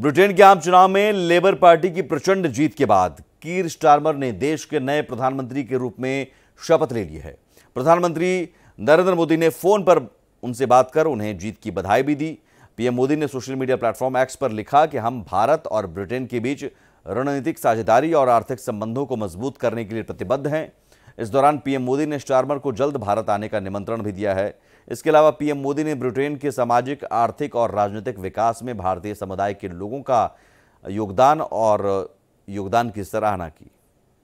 Britain के आम चुनाव में लेबर पार्टी की प्रचंड जीत के बाद कीर स्टार्मर ने देश के नए प्रधानमंत्री के रूप में शपथ ले ली है प्रधानमंत्री नरेंद्र मोदी ने फोन पर उनसे बात कर उन्हें जीत की बधाई भी दी पीएम मोदी ने सोशल मीडिया प्लेटफॉर्म एक्स पर लिखा कि हम भारत और ब्रिटेन के बीच रणनीतिक साझेदारी और आर्थिक संबंधों को मजबूत करने के लिए प्रतिबद्ध हैं इस दौरान पीएम मोदी ने स्टार्मर को जल्द भारत आने का निमंत्रण भी दिया है इसके अलावा पीएम मोदी ने ब्रिटेन के सामाजिक आर्थिक और राजनीतिक विकास में भारतीय समुदाय के लोगों का योगदान और योगदान की सराहना की